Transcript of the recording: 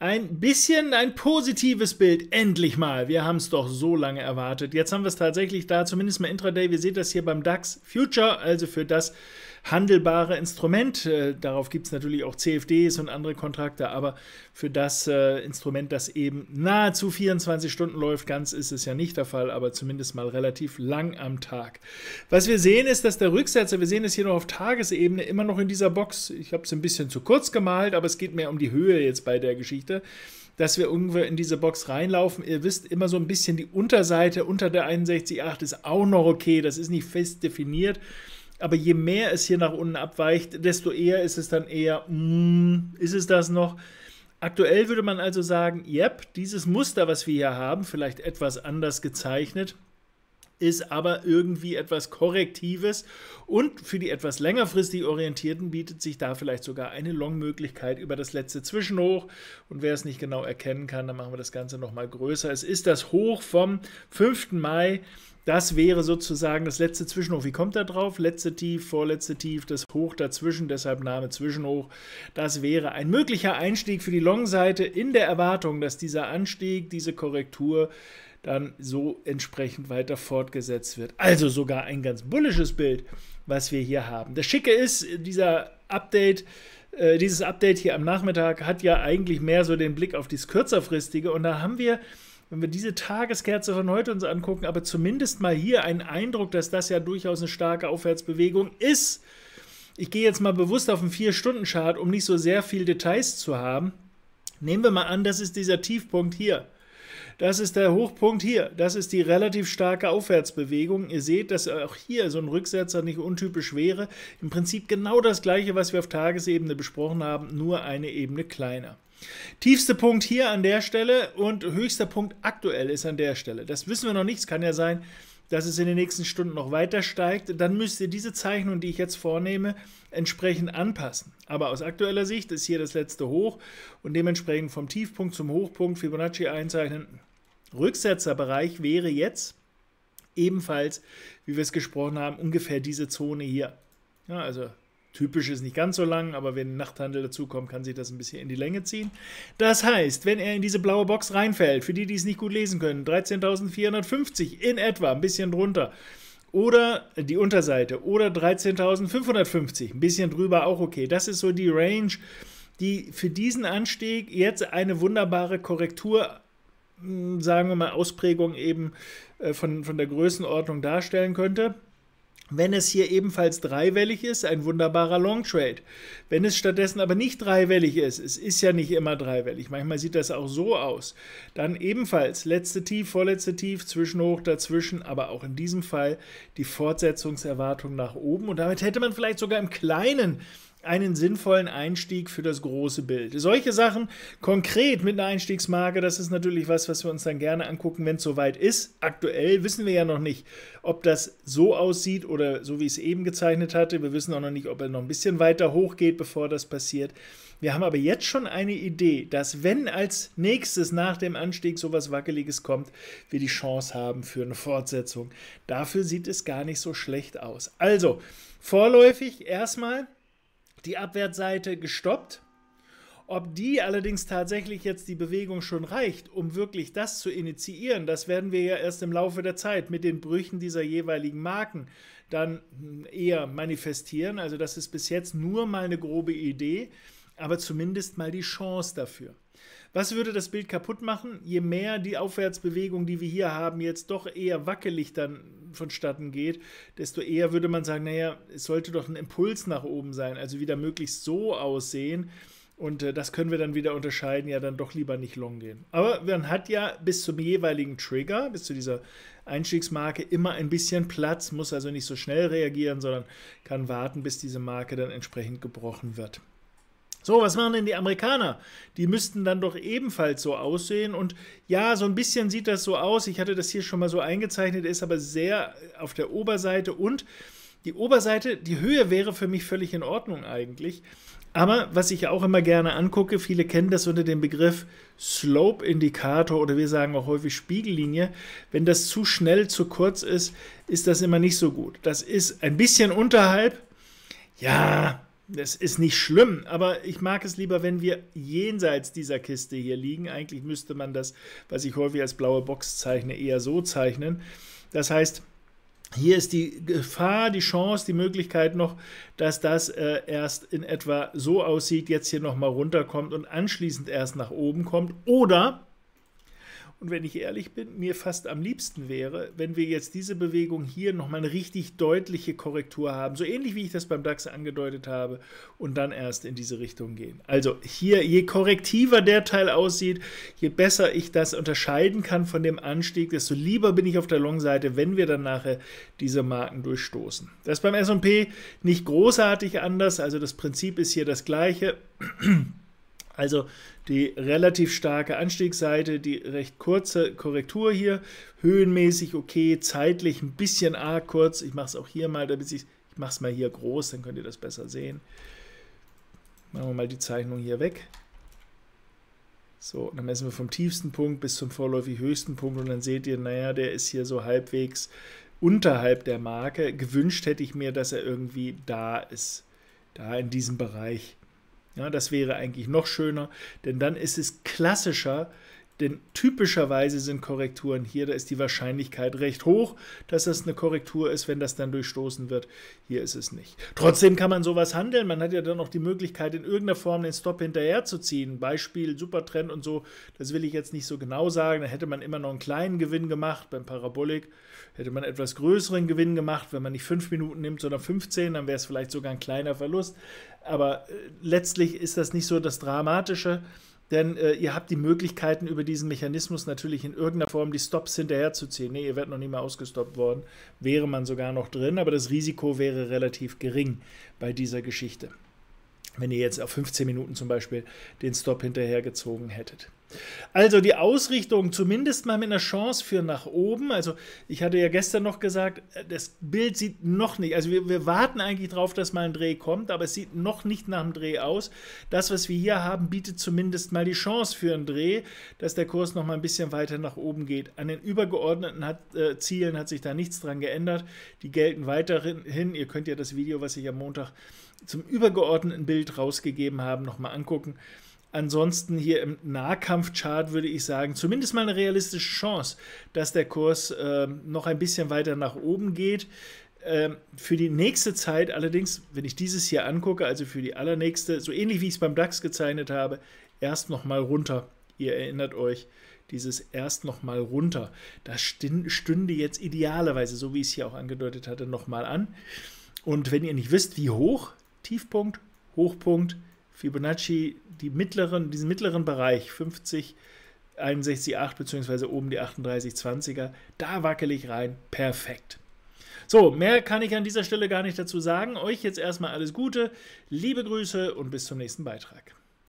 ein bisschen ein positives Bild. Endlich mal. Wir haben es doch so lange erwartet. Jetzt haben wir es tatsächlich da, zumindest mal Intraday. Wir sehen das hier beim DAX Future, also für das handelbare Instrument. Äh, darauf gibt es natürlich auch CFDs und andere Kontrakte, aber für das äh, Instrument, das eben nahezu 24 Stunden läuft, ganz ist es ja nicht der Fall, aber zumindest mal relativ lang am Tag. Was wir sehen ist, dass der Rücksetzer, wir sehen es hier noch auf Tagesebene, immer noch in dieser Box, ich habe es ein bisschen zu kurz gemalt, aber es geht mehr um die Höhe jetzt bei der Geschichte dass wir irgendwo in diese Box reinlaufen. Ihr wisst immer so ein bisschen die Unterseite unter der 61.8 ist auch noch okay. Das ist nicht fest definiert. Aber je mehr es hier nach unten abweicht, desto eher ist es dann eher, mm, ist es das noch? Aktuell würde man also sagen, yep, dieses Muster, was wir hier haben, vielleicht etwas anders gezeichnet, ist aber irgendwie etwas Korrektives und für die etwas längerfristig Orientierten bietet sich da vielleicht sogar eine Long-Möglichkeit über das letzte Zwischenhoch und wer es nicht genau erkennen kann, dann machen wir das Ganze nochmal größer. Es ist das Hoch vom 5. Mai das wäre sozusagen das letzte Zwischenhoch. Wie kommt da drauf? Letzte Tief, vorletzte Tief, das Hoch dazwischen, deshalb Name Zwischenhoch. Das wäre ein möglicher Einstieg für die Long-Seite in der Erwartung, dass dieser Anstieg, diese Korrektur dann so entsprechend weiter fortgesetzt wird. Also sogar ein ganz bullisches Bild, was wir hier haben. Das Schicke ist, dieser Update, äh, dieses Update hier am Nachmittag hat ja eigentlich mehr so den Blick auf das kürzerfristige und da haben wir wenn wir diese Tageskerze von heute uns angucken, aber zumindest mal hier einen Eindruck, dass das ja durchaus eine starke Aufwärtsbewegung ist. Ich gehe jetzt mal bewusst auf einen 4-Stunden-Chart, um nicht so sehr viel Details zu haben. Nehmen wir mal an, das ist dieser Tiefpunkt hier. Das ist der Hochpunkt hier. Das ist die relativ starke Aufwärtsbewegung. Ihr seht, dass auch hier so ein Rücksetzer nicht untypisch wäre. Im Prinzip genau das gleiche, was wir auf Tagesebene besprochen haben, nur eine Ebene kleiner. Tiefster Punkt hier an der Stelle und höchster Punkt aktuell ist an der Stelle. Das wissen wir noch nicht. Es kann ja sein, dass es in den nächsten Stunden noch weiter steigt. Dann müsst ihr diese Zeichnung, die ich jetzt vornehme, entsprechend anpassen. Aber aus aktueller Sicht ist hier das letzte Hoch und dementsprechend vom Tiefpunkt zum Hochpunkt Fibonacci einzeichnen Rücksetzerbereich wäre jetzt ebenfalls, wie wir es gesprochen haben, ungefähr diese Zone hier. Ja, also typisch ist nicht ganz so lang, aber wenn Nachthandel dazukommt, kann sich das ein bisschen in die Länge ziehen. Das heißt, wenn er in diese blaue Box reinfällt, für die, die es nicht gut lesen können, 13.450 in etwa, ein bisschen drunter. Oder die Unterseite oder 13.550, ein bisschen drüber auch okay. Das ist so die Range, die für diesen Anstieg jetzt eine wunderbare Korrektur sagen wir mal, Ausprägung eben äh, von, von der Größenordnung darstellen könnte. Wenn es hier ebenfalls dreiwellig ist, ein wunderbarer Long Trade. Wenn es stattdessen aber nicht dreiwellig ist, es ist ja nicht immer dreiwellig, manchmal sieht das auch so aus, dann ebenfalls letzte Tief, vorletzte Tief, Zwischenhoch, dazwischen, aber auch in diesem Fall die Fortsetzungserwartung nach oben. Und damit hätte man vielleicht sogar im Kleinen einen sinnvollen Einstieg für das große Bild. Solche Sachen konkret mit einer Einstiegsmarke, das ist natürlich was, was wir uns dann gerne angucken, wenn es soweit ist. Aktuell wissen wir ja noch nicht, ob das so aussieht oder so, wie ich es eben gezeichnet hatte. Wir wissen auch noch nicht, ob er noch ein bisschen weiter hochgeht, bevor das passiert. Wir haben aber jetzt schon eine Idee, dass wenn als nächstes nach dem Anstieg sowas Wackeliges kommt, wir die Chance haben für eine Fortsetzung. Dafür sieht es gar nicht so schlecht aus. Also, vorläufig erstmal die Abwärtsseite gestoppt. Ob die allerdings tatsächlich jetzt die Bewegung schon reicht, um wirklich das zu initiieren, das werden wir ja erst im Laufe der Zeit mit den Brüchen dieser jeweiligen Marken dann hm, eher manifestieren. Also das ist bis jetzt nur mal eine grobe Idee, aber zumindest mal die Chance dafür. Was würde das Bild kaputt machen? Je mehr die Aufwärtsbewegung, die wir hier haben, jetzt doch eher wackelig dann vonstatten geht, desto eher würde man sagen, naja, es sollte doch ein Impuls nach oben sein, also wieder möglichst so aussehen. Und äh, das können wir dann wieder unterscheiden, ja, dann doch lieber nicht long gehen. Aber man hat ja bis zum jeweiligen Trigger, bis zu dieser Einstiegsmarke, immer ein bisschen Platz, muss also nicht so schnell reagieren, sondern kann warten, bis diese Marke dann entsprechend gebrochen wird. So, was machen denn die Amerikaner? Die müssten dann doch ebenfalls so aussehen. Und ja, so ein bisschen sieht das so aus. Ich hatte das hier schon mal so eingezeichnet, ist aber sehr auf der Oberseite. Und die Oberseite, die Höhe wäre für mich völlig in Ordnung eigentlich. Aber was ich auch immer gerne angucke, viele kennen das unter dem Begriff Slope-Indikator oder wir sagen auch häufig Spiegellinie. Wenn das zu schnell, zu kurz ist, ist das immer nicht so gut. Das ist ein bisschen unterhalb. Ja, das ist nicht schlimm, aber ich mag es lieber, wenn wir jenseits dieser Kiste hier liegen. Eigentlich müsste man das, was ich häufig als blaue Box zeichne, eher so zeichnen. Das heißt, hier ist die Gefahr, die Chance, die Möglichkeit noch, dass das äh, erst in etwa so aussieht, jetzt hier nochmal runterkommt und anschließend erst nach oben kommt. Oder und wenn ich ehrlich bin, mir fast am liebsten wäre, wenn wir jetzt diese Bewegung hier nochmal eine richtig deutliche Korrektur haben, so ähnlich wie ich das beim DAX angedeutet habe, und dann erst in diese Richtung gehen. Also hier, je korrektiver der Teil aussieht, je besser ich das unterscheiden kann von dem Anstieg, desto lieber bin ich auf der Long-Seite, wenn wir dann nachher diese Marken durchstoßen. Das ist beim SP nicht großartig anders, also das Prinzip ist hier das gleiche. Also die relativ starke Anstiegsseite, die recht kurze Korrektur hier, höhenmäßig okay, zeitlich ein bisschen arg kurz. Ich mache es auch hier mal, damit ich, ich mache es mal hier groß, dann könnt ihr das besser sehen. Machen wir mal die Zeichnung hier weg. So, dann messen wir vom tiefsten Punkt bis zum vorläufig höchsten Punkt und dann seht ihr, naja, der ist hier so halbwegs unterhalb der Marke. Gewünscht hätte ich mir, dass er irgendwie da ist, da in diesem Bereich. Ja, das wäre eigentlich noch schöner, denn dann ist es klassischer, denn typischerweise sind Korrekturen hier, da ist die Wahrscheinlichkeit recht hoch, dass das eine Korrektur ist, wenn das dann durchstoßen wird. Hier ist es nicht. Trotzdem kann man sowas handeln. Man hat ja dann noch die Möglichkeit, in irgendeiner Form den Stop hinterherzuziehen. Beispiel Supertrend und so. Das will ich jetzt nicht so genau sagen. Da hätte man immer noch einen kleinen Gewinn gemacht. Beim Parabolik hätte man etwas größeren Gewinn gemacht. Wenn man nicht fünf Minuten nimmt, sondern 15, dann wäre es vielleicht sogar ein kleiner Verlust. Aber äh, letztlich ist das nicht so das Dramatische. Denn äh, ihr habt die Möglichkeiten, über diesen Mechanismus natürlich in irgendeiner Form die Stops hinterherzuziehen. Nee, ihr werdet noch nie mehr ausgestoppt worden. Wäre man sogar noch drin, aber das Risiko wäre relativ gering bei dieser Geschichte wenn ihr jetzt auf 15 Minuten zum Beispiel den Stop hinterhergezogen hättet. Also die Ausrichtung zumindest mal mit einer Chance für nach oben. Also ich hatte ja gestern noch gesagt, das Bild sieht noch nicht, also wir, wir warten eigentlich darauf, dass mal ein Dreh kommt, aber es sieht noch nicht nach einem Dreh aus. Das, was wir hier haben, bietet zumindest mal die Chance für einen Dreh, dass der Kurs noch mal ein bisschen weiter nach oben geht. An den übergeordneten hat, äh, Zielen hat sich da nichts dran geändert. Die gelten weiterhin. Ihr könnt ja das Video, was ich am Montag zum übergeordneten Bild rausgegeben haben, nochmal angucken. Ansonsten hier im Nahkampfchart würde ich sagen, zumindest mal eine realistische Chance, dass der Kurs äh, noch ein bisschen weiter nach oben geht. Äh, für die nächste Zeit allerdings, wenn ich dieses hier angucke, also für die allernächste, so ähnlich wie ich es beim DAX gezeichnet habe, erst nochmal runter. Ihr erinnert euch, dieses erst nochmal runter. Das stünde jetzt idealerweise, so wie ich es hier auch angedeutet hatte, nochmal an. Und wenn ihr nicht wisst, wie hoch, Tiefpunkt, Hochpunkt, Fibonacci, die mittleren, diesen mittleren Bereich 50, 61, 8 bzw. oben die 38, 20 er da wackel ich rein, perfekt. So, mehr kann ich an dieser Stelle gar nicht dazu sagen. Euch jetzt erstmal alles Gute, liebe Grüße und bis zum nächsten Beitrag.